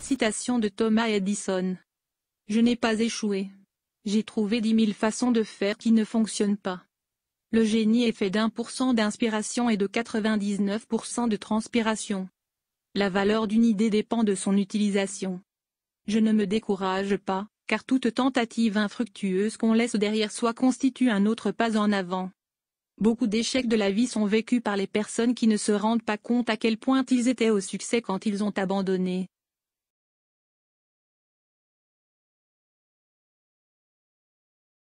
Citation de Thomas Edison. Je n'ai pas échoué. J'ai trouvé dix mille façons de faire qui ne fonctionnent pas. Le génie est fait d'un pour cent d'inspiration et de 99% de transpiration. La valeur d'une idée dépend de son utilisation. Je ne me décourage pas, car toute tentative infructueuse qu'on laisse derrière soi constitue un autre pas en avant. Beaucoup d'échecs de la vie sont vécus par les personnes qui ne se rendent pas compte à quel point ils étaient au succès quand ils ont abandonné.